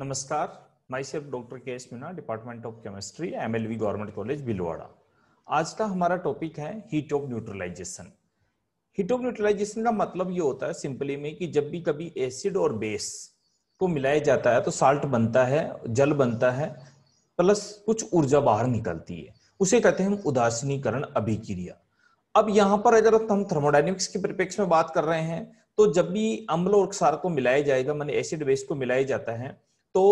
नमस्कार myself doctor K S Meena department of chemistry M L V government college Bhilwara आज का हमारा टॉपिक है heat of neutralization heat of neutralization का मतलब ये होता है सिंपली में कि जब भी कभी एसिड और बेस को मिलाया जाता है तो साल्ट बनता है जल बनता है प्लस कुछ ऊर्जा बाहर निकलती है उसे कहते हैं हम उदासीनीकरण अभिक्रिया अब यहाँ पर अगर हम थर्मोडाइनमिक्स के परिप्रेक्ष्य में बात कर रहे हैं तो जब भी अम्ल और क्षार को मिलाया जाएगा मैंने एसिड बेस को मिलाया जाता है तो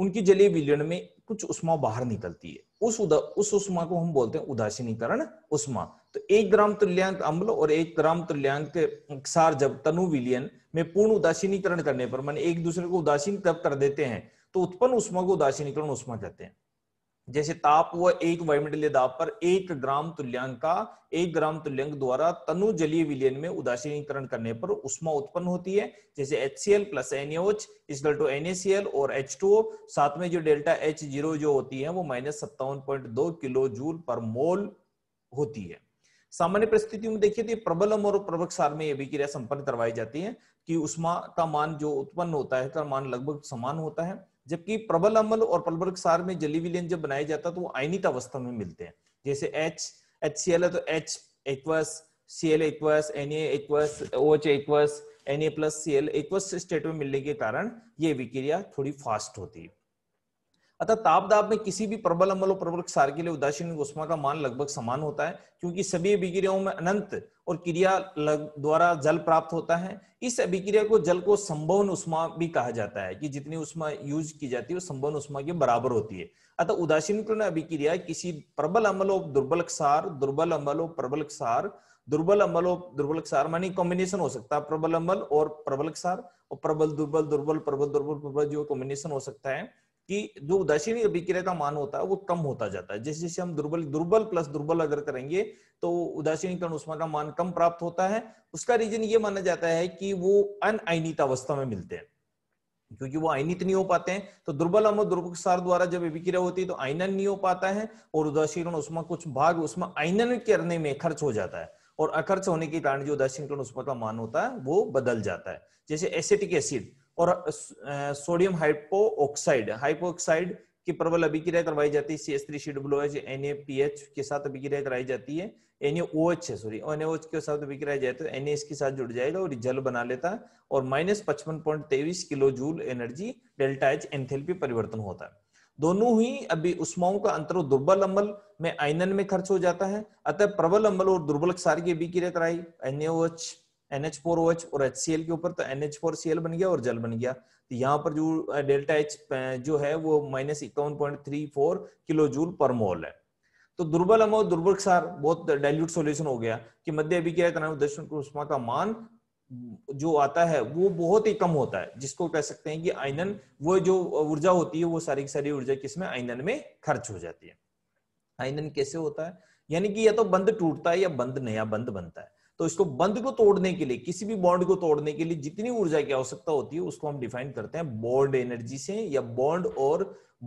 उनकी जलीय विलयन में कुछ उष्मा बाहर निकलती है उस उदा उस उष्मा को हम बोलते हैं उदासीनीकरण उष्मा तो एक ग्राम तुल्यांक अम्ल और एक ग्राम तुल्यांक सार जब तनु विलियन में पूर्ण उदासीनीकरण करने पर मान एक दूसरे को उदासीन तब कर देते हैं तो उत्पन्न उष्मा को उदासीनीकरण उष्मा कहते हैं जैसे ताप हुआ एक वायुमंडलीय दाब पर एक ग्राम तुल्यांक का एक ग्राम तुल्यांक द्वारा तनु जलीय विलयन में उदासीनीकरण करने पर उष्मा उत्पन्न होती है जैसे H C L plus NH is equal to NACL और एच टू साथ में जो डेल्टा एच जीरो जो होती है वो माइनस सत्तावन पॉइंट दो किलो जूल पर मोल होती है सामान्य परिस्थितियों में देखिए तो प्रबलम और प्रवक सार में यह विक्रिया संपन्न करवाई जाती है कि उष्मा का मान जो उत्पन्न होता है का मान लगभग समान होता है जबकि प्रबल अम्ल और प्रबल क्षार में जली विलियन जब बनाया जाता है तो वो आयनित अवस्था में मिलते हैं जैसे एच एच सी एल है तो H aqueous C L aqueous N aqueous O H aqueous N plus C L aqueous state में मिलने के कारण ये विक्रिया थोड़ी फास्ट होती है अतः ताप दाब में किसी भी प्रबल अम्बल और प्रबल क्षार के लिए उदासीन उष्मा का मान लगभग समान होता है क्योंकि सभी अभिक्रियाओं में अनंत और क्रिया द्वारा जल प्राप्त होता है इस अभिक्रिया को जल को संभवन उष्मा भी कहा जाता है कि जितनी उष्मा यूज की जाती है वो संभवन उष्मा के बराबर होती है अतः उदासीनकरण अभिक्रिया किसी प्रबल अम्बल और दुर्बल क्षार दुर्बल अम्बल और प्रबल क्षार दुर्बल अम्बल और दुर्बल क्षार मानी कॉम्बिनेशन हो सकता है प्रबल अम्बल और प्रबल क्षार और प्रबल दुर्बल दुर्बल प्रबल दुर्बल प्रबल जो कॉम्बिनेशन हो सकता है कि जो उदासीन अभिक्रिया का मान होता है वो कम होता जाता है जैसे जैसे हम दुर्बल दुर्बल प्लस दुर्बल अगर करेंगे तो उदासीनीकरण उष्मा का मान कम प्राप्त होता है उसका रीजन ये माना जाता है कि वो अनआयनित अवस्था में मिलते हैं क्योंकि वो आयनित नहीं हो पाते हैं तो दुर्बल अम्ब दुर्पसार द्वारा जब अभिक्रिया होती है तो आयनन नहीं हो पाता है और उदासीकरण उष्मा कुछ भाग उसमें आयनन करने में खर्च हो जाता है और अखर्च होने के कारण जो उदासीकरण उष्मा का मान होता है वो बदल जाता है जैसे एसिटिक एसिड और sodium hydroxide hydroxide की प्रबल अभिक्रिया करवाई जाती है सी एस थ्री एच के साथ अभिक्रिया कराई जाती है एनएओएच है सॉरी एनएओएच के साथ अभिक्रिया जाए तो एनएस के साथ जुड़ जाएगा और जल बना लेता है और माइनस पचपन पॉइंट तेईस kilo joule energy delta H enthalpy परिवर्तन होता है दोनों ही अभी उष्माओं का अंतर दुर्बल अम्बल में आयनन में खर्च हो जाता है अतः प्रबल अम्बल और दुर्बल क्षार की अभिक्रिया कराई एच NH4OH और HCl के ऊपर तो NH4Cl बन गया और जल बन गया तो यहाँ पर जो डेल्टा एच जो है वो माइनस इक्यावन point three four kilo joule पर मोल है तो दुर्बल अमो दुर्बल क्षार बहुत डाइल्यूट सॉल्यूशन हो गया कि मध्य अभिक्रिया दर्शन उष्मा का मान जो आता है वो बहुत ही कम होता है जिसको कह सकते हैं कि आयनन वो जो ऊर्जा होती है वो सारी की सारी ऊर्जा किसमें आयनन में खर्च हो जाती है आयनन कैसे होता है यानी कि या तो बंद टूटता है या बंद नया बंद बनता है तो इसको बंद को तोड़ने के लिए किसी भी बॉन्ड को तोड़ने के लिए जितनी ऊर्जा की आवश्यकता होती है उसको हम डिफाइन करते हैं बॉन्ड एनर्जी से या बॉन्ड और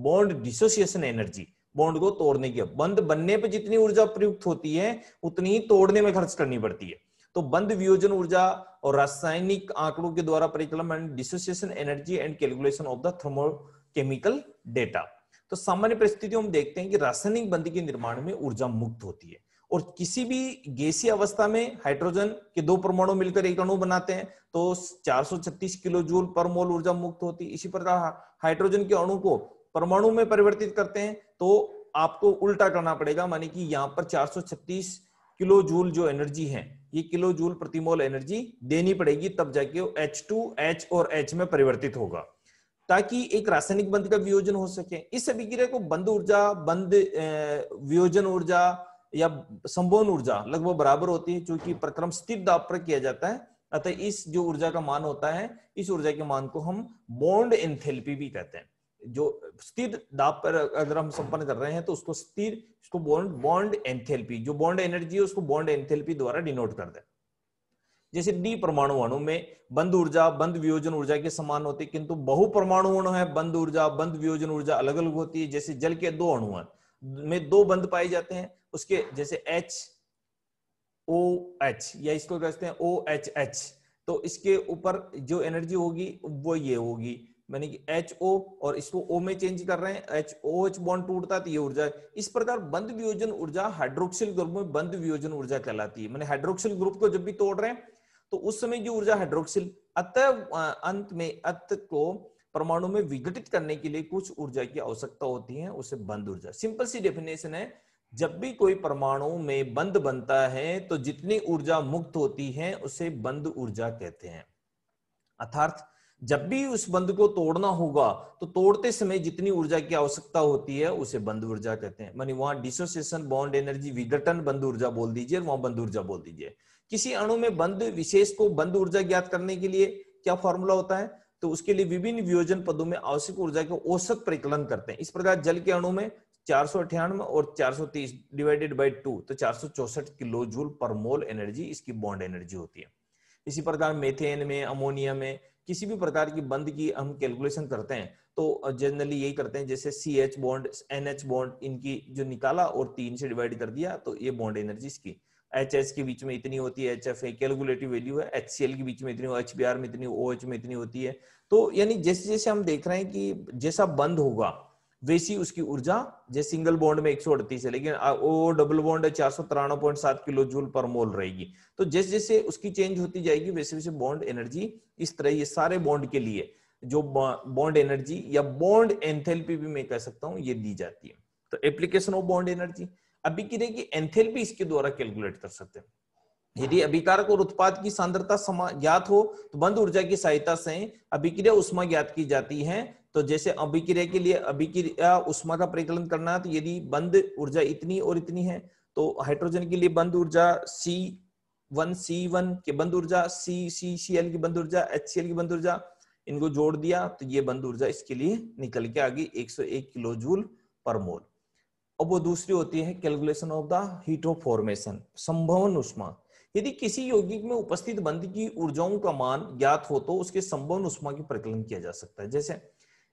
बॉन्ड डिसोसिएशन एनर्जी बॉन्ड को तोड़ने की बंद बनने पर जितनी ऊर्जा प्रयुक्त होती है उतनी ही तोड़ने में खर्च करनी पड़ती है तो बंद वियोजन ऊर्जा और रासायनिक आंकड़ों के द्वारा परिकलम and dissociation energy and calculation of the thermochemical data तो सामान्य परिस्थितियों में देखते हैं कि रासायनिक बंद के निर्माण में ऊर्जा मुक्त होती है और किसी भी गैसीय अवस्था में हाइड्रोजन के दो परमाणु मिलकर एक अणु बनाते हैं तो 436 किलो जूल पर मोल ऊर्जा मुक्त होती है इसी प्रकार हाइड्रोजन के अणु को परमाणु में परिवर्तित करते हैं तो आपको उल्टा करना पड़ेगा माने कि यहाँ पर 436 किलो जूल जो एनर्जी है ये किलो जूल प्रतिमोल एनर्जी देनी पड़ेगी तब जाके एच टू एच और एच में परिवर्तित होगा ताकि एक रासायनिक बंद का वियोजन हो सके इस अभिक्रिया को बंद ऊर्जा बंद वियोजन ऊर्जा या संबोन ऊर्जा लगभग बराबर होती है क्योंकि प्रक्रम स्थित दाब पर किया जाता है अतः इस जो ऊर्जा का मान होता है इस ऊर्जा के मान को हम बॉन्ड एंथेल्पी भी कहते हैं जो स्थिर दाब पर अगर हम संपन्न कर रहे हैं तो उसको स्थिर उसको बॉन्ड बॉन्ड एंथेल्पी जो बॉन्ड एनर्जी है उसको बॉन्ड एंथेल्पी द्वारा डिनोट कर दे जैसे डी परमाणु अणु में बंद ऊर्जा बंद वियोजन ऊर्जा के समान होती है किंतु बहु परमाणु अणु है बंद ऊर्जा बंद वियोजन ऊर्जा अलग अलग होती है जैसे जल के दो अणु में दो बंद पाए जाते हैं उसके जैसे एच ओ एच या इसको कहते हैं ओ एच एच तो इसके ऊपर जो एनर्जी होगी वो ये होगी मैंने कि एच ओ और इसको ओ में चेंज कर रहे हैं एच ओ एच बॉन्ड टूटता तो ये ऊर्जा इस प्रकार बंद वियोजन ऊर्जा हाइड्रोक्सिल ग्रुप में बंद वियोजन ऊर्जा कहलाती है मैंने हाइड्रोक्सिल ग्रुप को जब भी तोड़ रहे हैं तो उस समय जो ऊर्जा हाइड्रोक्सिल अतः अंत में अत को परमाणु में विघटित करने के लिए कुछ ऊर्जा की आवश्यकता होती है उसे बंद ऊर्जा सिंपल सी डेफिनेशन है जब भी कोई परमाणु में बंद बनता है तो जितनी ऊर्जा मुक्त होती है उसे बंद ऊर्जा कहते हैं अर्थात जब भी उस बंद को तोड़ना होगा तो तोड़ते समय जितनी ऊर्जा की आवश्यकता होती है उसे बंद ऊर्जा कहते हैं मानी वहां डिसोसिएशन बॉन्ड एनर्जी विघटन बंद ऊर्जा बोल दीजिए वहां बंद ऊर्जा बोल दीजिए किसी अणु में बंद विशेष को बंद ऊर्जा ज्ञात करने के लिए क्या फॉर्मूला होता है तो उसके लिए विभिन्न वियोजन पदों में आवश्यक ऊर्जा के औसत परिकलन करते हैं इस प्रकार जल के अणु में चार और 430 डिवाइडेड बाय 2 तो चार किलो जूल पर मोल एनर्जी इसकी बॉन्ड एनर्जी होती है इसी प्रकार मेथेन में अमोनिया में किसी भी प्रकार की बंद की हम कैलकुलेशन करते हैं तो जनरली यही करते हैं जैसे C H bond N H bond इनकी जो निकाला और तीन से डिवाइड कर दिया तो ये बॉन्ड एनर्जी इसकी एच एच के बीच में इतनी होती है H F A calculative value है एच सी एल के बीच में इतनी एच बी आर में इतनी ओ एच में इतनी होती है तो यानी जैसे जैसे हम देख रहे हैं कि जैसा बंद होगा वैसी उसकी ऊर्जा जैसे सिंगल बॉन्ड में एक सौ अड़तीस है लेकिन वो डबल बॉन्ड है चार सौ तिरानवे पॉइंट सात किलो जूल पर मोल रहेगी तो जैसे जैसे उसकी चेंज होती जाएगी वैसे वैसे बॉन्ड एनर्जी इस तरह ये सारे बॉन्ड के लिए जो बॉन्ड एनर्जी या बॉन्ड एंथेल्पी भी मैं कह सकता हूँ ये दी जाती है तो एप्लीकेशन ऑफ बॉन्ड एनर्जी अभी की रहेगी एंथेल्पी इसके द्वारा कैलकुलेट कर सकते हैं यदि अभिकारक और उत्पाद की सांद्रता ज्ञात हो तो बंद ऊर्जा की सहायता से अभिक्रिया उष्मा ज्ञात की जाती है तो जैसे अभिक्रिया के लिए अभिक्रिया उष्मा का परिकलन करना तो यदि बंद ऊर्जा इतनी और इतनी है तो हाइड्रोजन के लिए बंद ऊर्जा सी वन सी वन की बंद ऊर्जा सी सी सी एल की बंद ऊर्जा एच सी एल की बंद ऊर्जा इनको जोड़ दिया तो ये बंद ऊर्जा इसके लिए निकल के आ गई 101 किलो जूल पर मोल अब वो दूसरी होती है calculation of the heat of formation संभवन उष्मा यदि किसी यौगिक में उपस्थित बंद की ऊर्जाओं का मान ज्ञात हो तो उसके संभवन उष्मा की प्रकलन किया जा सकता है जैसे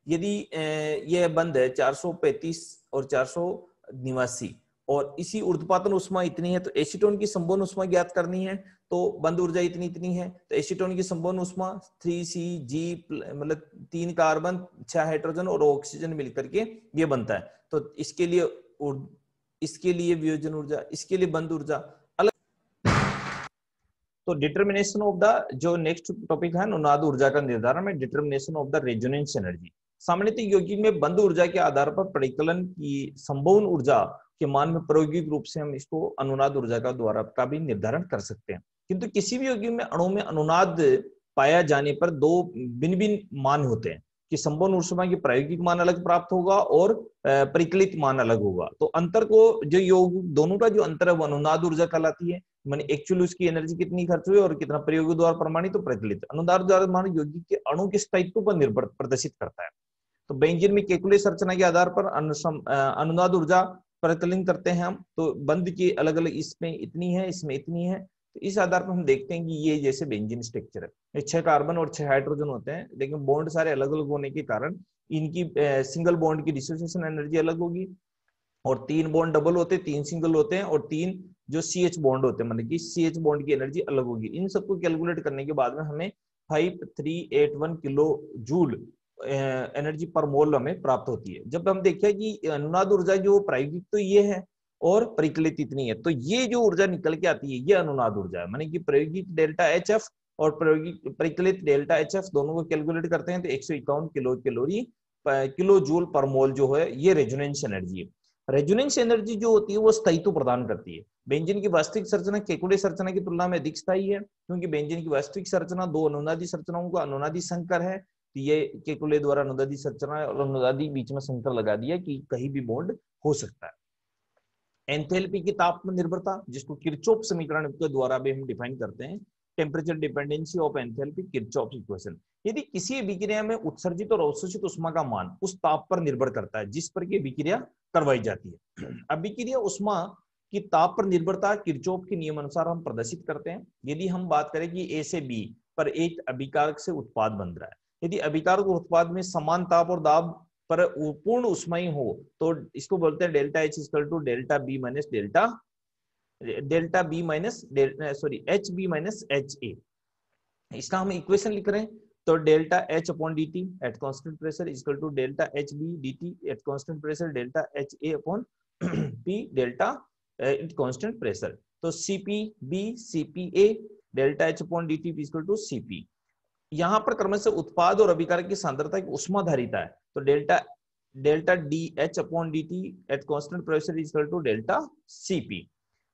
यदि ये बंद है 435 और चार और इसी उर्दपातन उष्मा इतनी है तो एसीटोन की संबोन उष्मा ज्ञात करनी है तो बंद ऊर्जा इतनी इतनी है तो एसीटोन की संबोन उष्मा थ्री सी जी मतलब तीन कार्बन छह हाइड्रोजन और ऑक्सीजन मिलकर के ये बनता है तो इसके लिए इसके लिए वियोजन ऊर्जा इसके लिए बंद ऊर्जा अलग तो डिटर्मिनेशन ऑफ द जो नेक्स्ट टॉपिक है अनुनाद ऊर्जा का निर्धारण में determination of the resonance energy सामान्यतः यौगिक में बंद ऊर्जा के आधार पर परिकलन की संभवन ऊर्जा के मान में प्रायोगिक रूप से हम इसको अनुनाद ऊर्जा का द्वारा का भी निर्धारण कर सकते हैं किंतु किसी भी योगी में अणु में अनुनाद पाया जाने पर दो भिन्न भिन्न मान होते हैं कि संभव ऊर्जा की प्रायोगिक मान अलग प्राप्त होगा और परिकलित मान अलग होगा तो अंतर को जो योग दोनों का जो अंतर है वो अनुनाद ऊर्जा कहलाती है मैंने एक्चुअली उसकी एनर्जी कितनी खर्च हुई और कितना प्रयोग द्वारा प्रमाणित तो प्रचलित अनुदार द्वारा मान योगी के अणु के स्थायित्व पर निर्भर प्रदर्शित करता है तो बेंजीन में केकुले संरचना के आधार पर अनुनाद ऊर्जा परितलन करते हैं हम तो बंद की अलग अलग इसमें इतनी है इसमें इतनी है तो इस आधार पर हम देखते हैं कि ये जैसे बेंजीन स्ट्रक्चर है छह कार्बन और छह हाइड्रोजन होते हैं लेकिन बॉन्ड सारे अलग अलग होने के कारण इनकी सिंगल बॉन्ड की डिसोसिएशन एनर्जी अलग होगी और तीन बॉन्ड डबल होते तीन सिंगल होते हैं और तीन जो सी एच बॉन्ड होते हैं मतलब की सी एच बॉन्ड की एनर्जी अलग होगी इन सबको कैलकुलेट करने के बाद में हमें five three eight one kilo joule energy पर मोल हमें प्राप्त होती है जब हम देखें कि अनुनाद ऊर्जा जो प्रायोगिक तो ये है और परिकलित इतनी है तो ये जो ऊर्जा निकल के आती है ये अनुनाद ऊर्जा है मानी कि प्रायोगिक डेल्टा एच एफ और प्रायोगिक परिकलित डेल्टा एच दोनों को कैलकुलेट करते हैं तो एक सौ इक्यावन किलो कैलोरी किलो जूल पर मोल जो है ये रेजुनेंस एनर्जी है रेजुनेंस एनर्जी जो होती है वो स्थायित्व प्रदान करती है बेंजिन की वास्तविक संरचना केकुड़े संरचना की तुलना में अधिक स्थायी है क्योंकि बेंजिन की वास्तविक संरचना दो अनुनादी संरचनाओं का अनुनादी संकर है ये के कुले द्वारा अनुदादी संरचना और अनुदादी बीच में संकर लगा दिया कि कहीं भी बॉन्ड हो सकता है एंथेल्पी की ताप में निर्भरता जिसको किरचोप समीकरण के द्वारा भी हम डिफाइन करते हैं temperature dependency of enthalpy Kirchhoff equation यदि किसी विक्रिया में उत्सर्जित और अवशोषित उष्मा का मान उस ताप पर निर्भर करता है जिस पर यह विक्रिया करवाई जाती है अब विक्रिया उष्मा की ताप पर निर्भरता किरचोप के नियम अनुसार हम प्रदर्शित करते हैं यदि हम बात करें कि ए से बी पर एक अभिकारक से उत्पाद बन रहा है यदि अभिकार और उत्पाद में समान ताप और दाब पर पूर्ण उष्माई हो तो इसको बोलते हैं delta H is equal to delta B minus delta delta B minus sorry H B minus H A इसका हम इक्वेशन लिख रहे हैं तो delta H upon D T at constant pressure is equal to delta H B D T at constant pressure delta H A upon P delta at constant pressure तो CP B CP A delta H upon D T is equal to CP यहां पर क्रमश से उत्पाद और अभिकारक की सांद्रता की उष्माधारिता है तो delta delta D H upon D T at constant pressure is to delta CP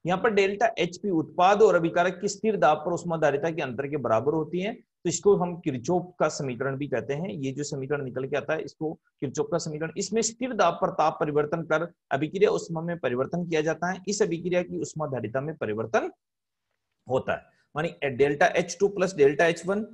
यहाँ पर डेल्टा एच पी उत्पाद और अभिकारक की स्थिर दाब पर उष्माधारिता के अंतर के बराबर होती है तो इसको हम किरचोप का समीकरण भी कहते हैं ये जो समीकरण निकल के आता है इसको किरचोप का समीकरण इसमें स्थिर दाब पर ताप परिवर्तन कर अभिक्रिया उष्मा में परिवर्तन किया जाता है इस अभिक्रिया की उष्माधारिता में परिवर्तन होता है मानी delta H two plus delta H one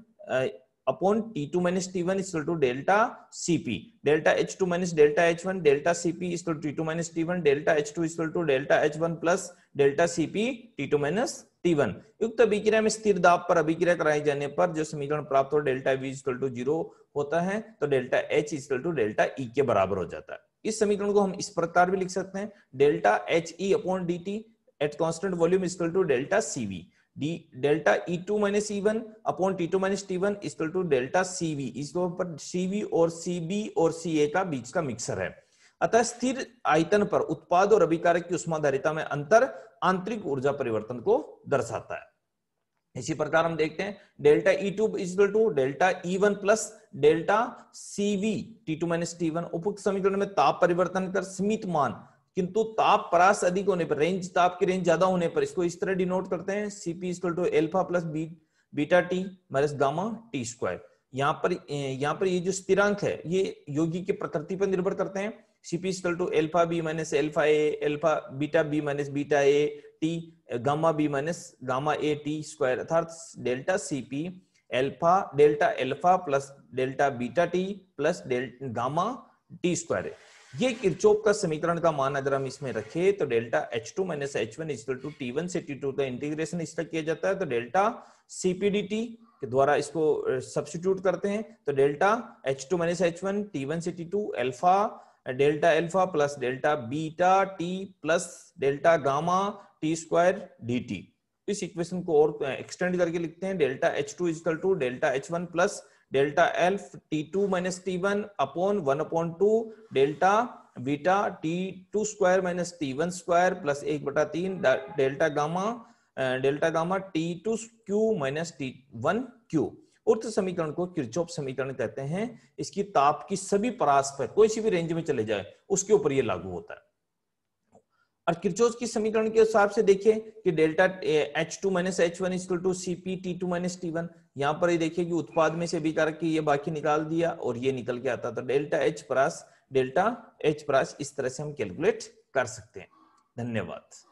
upon T two minus T one is to delta CP delta H two minus delta H one delta CP equal T two minus T one delta H two is to delta H one plus delta CP T two minus T one युक्त अभिक्रिया में स्थिर दाब पर अभिक्रिया कराए जाने पर जो समीकरण प्राप्त हो delta V is to zero होता है तो delta H is to delta E के बराबर हो जाता है इस समीकरण को हम इस प्रकार भी लिख सकते हैं delta H E upon D T at constant volume is to delta CV D delta E two minus E one upon T two minus T one is equal to delta C V इसके ऊपर सी we और C B और सी ए का बीच का mixer है अतः स्थिर आयतन पर उत्पाद और अभिकारक की उष्माधारिता में अंतर आंतरिक ऊर्जा परिवर्तन को दर्शाता है इसी प्रकार हम देखते हैं delta E two is to delta E one plus delta C V T two minus T one उपयुक्त समीकरण में ताप परिवर्तन कर सीमित मान किंतु ताप परास अधिक होने पर रेंज ताप की रेंज ज्यादा होने पर इसको इस तरह डिनोट करते हैं CP equal to alpha plus B beta T minus gamma T square यहाँ पर यहाँ पर ये जो स्थिरांक है ये योगी की प्रकृति पर निर्भर करते हैं CP equal to alpha B minus alpha A alpha beta B minus beta A T gamma B minus gamma A T square अर्थात delta CP alpha delta alpha plus delta beta T plus gamma T square ये Kirchhoff का समीकरण का मान अगर हम इसमें रखें तो delta H two minus H one equal to T one से टी टू का इंटीग्रेशन इसका किया जाता है तो डेल्टा सीपीडीटी के द्वारा इसको सब्सिट्यूट करते हैं तो delta H two minus H one T one से T two alpha delta alpha plus delta beta T plus delta gamma T square D T इस इक्वेशन को और एक्सटेंड करके लिखते हैं delta H two is to delta H one plus delta alpha T two minus T one upon one upon two delta beta T two square minus T one square plus एक बटा तीन delta gamma delta gamma T two cube minus T one cube उक्त समीकरण को किरचोप समीकरण कहते हैं इसकी ताप की सभी परास पर कोई सी भी रेंज में चले जाए उसके ऊपर ये लागू होता है और किरचोज की समीकरण के हिसाब से देखिए कि delta H two minus H one equal to C P T two minus T one यहाँ पर देखिए कि उत्पाद में से भी की ये बाकी निकाल दिया और ये निकल के आता था तो डेल्टा एच प्रास डेल्टा एच प्रास इस तरह से हम कैलकुलेट कर सकते हैं धन्यवाद